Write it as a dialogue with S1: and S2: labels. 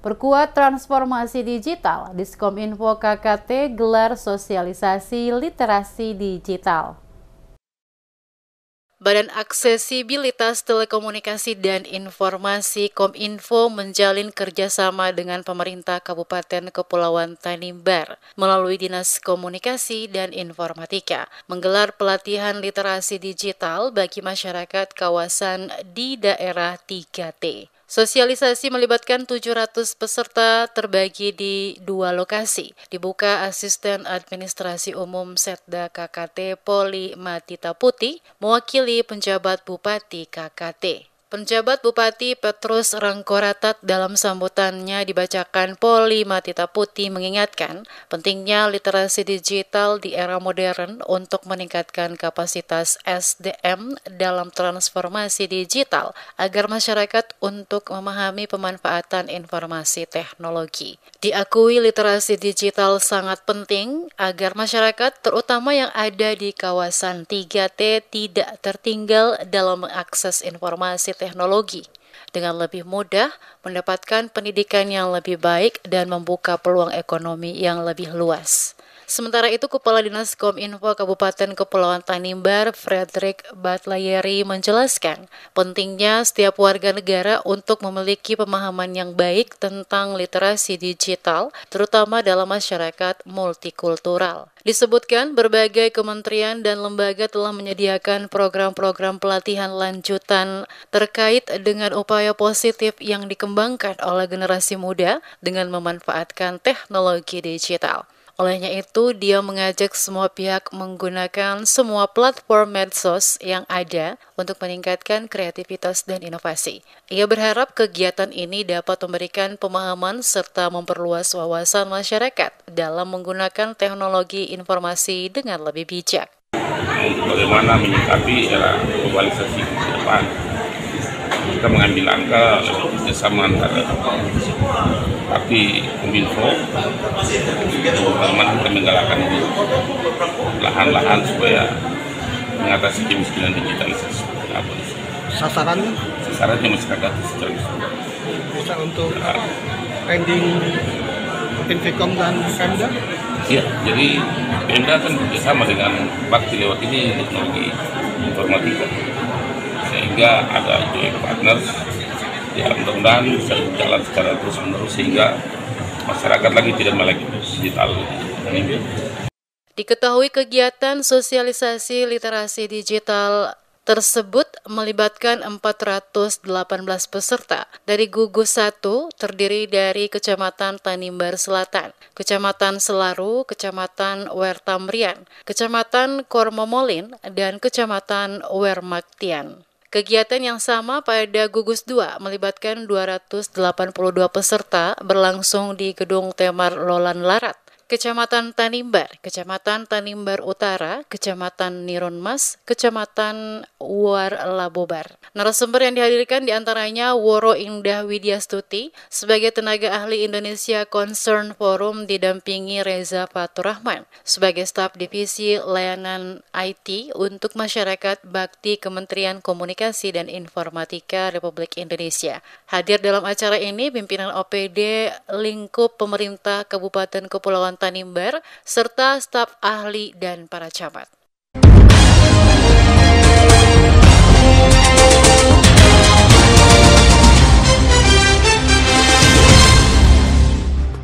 S1: Perkuat transformasi digital, Diskom Info KKT gelar sosialisasi literasi digital. Badan Aksesibilitas Telekomunikasi dan Informasi Kominfo menjalin kerjasama dengan pemerintah Kabupaten Kepulauan Tanimbar melalui Dinas Komunikasi dan Informatika menggelar pelatihan literasi digital bagi masyarakat kawasan di daerah 3T. Sosialisasi melibatkan 700 peserta terbagi di dua lokasi. Dibuka Asisten Administrasi Umum Setda KKT Poli Matita Putih mewakili penjabat Bupati KKT. Penjabat Bupati Petrus Rangkoratat dalam sambutannya dibacakan Poli Matita Putih mengingatkan pentingnya literasi digital di era modern untuk meningkatkan kapasitas SDM dalam transformasi digital agar masyarakat untuk memahami pemanfaatan informasi teknologi. Diakui literasi digital sangat penting agar masyarakat terutama yang ada di kawasan 3T tidak tertinggal dalam mengakses informasi teknologi dengan lebih mudah mendapatkan pendidikan yang lebih baik dan membuka peluang ekonomi yang lebih luas. Sementara itu, Kepala Dinas Kominfo Kabupaten Kepulauan Tanimbar, Frederick Batlayeri menjelaskan pentingnya setiap warga negara untuk memiliki pemahaman yang baik tentang literasi digital, terutama dalam masyarakat multikultural. Disebutkan berbagai kementerian dan lembaga telah menyediakan program-program pelatihan lanjutan terkait dengan upaya positif yang dikembangkan oleh generasi muda dengan memanfaatkan teknologi digital. Olehnya itu, dia mengajak semua pihak menggunakan semua platform medsos yang ada untuk meningkatkan kreativitas dan inovasi. Ia berharap kegiatan ini dapat memberikan pemahaman serta memperluas wawasan masyarakat dalam menggunakan teknologi informasi dengan lebih bijak.
S2: Bagaimana menyikapi era globalisasi ke depan? Kita mengambil langkah kerjasama antara tapi Kominfo teman-teman kita menggalakkan ini lahan-lahan supaya mengatasi kemiskinan digitalisasi sasarannya sasarannya masyarakat secara bisa untuk ya. Ah. ending infekom dan Pemda iya jadi Pemda kan bekerjasama dengan Bakti lewat ini teknologi informatika sehingga ada joint partners ya mudah-mudahan bisa berjalan secara terus menerus sehingga masyarakat lagi tidak melek digital.
S1: Diketahui kegiatan sosialisasi literasi digital tersebut melibatkan 418 peserta dari gugus 1 terdiri dari Kecamatan Tanimbar Selatan, Kecamatan Selaru, Kecamatan Wertamrian, Kecamatan Kormomolin, dan Kecamatan Wermaktian. Kegiatan yang sama pada gugus 2 melibatkan 282 peserta berlangsung di Gedung Temar Lolan Larat. Kecamatan Tanimbar, Kecamatan Tanimbar Utara, Kecamatan Nironmas, Kecamatan War Labobar. Narasumber yang dihadirkan diantaranya Woro Indah Widyastuti sebagai tenaga ahli Indonesia Concern Forum didampingi Reza Faturrahman sebagai staf divisi layanan IT untuk masyarakat bakti Kementerian Komunikasi dan Informatika Republik Indonesia. Hadir dalam acara ini pimpinan OPD lingkup pemerintah Kabupaten Kepulauan Tanimbar, serta staf ahli dan para camat.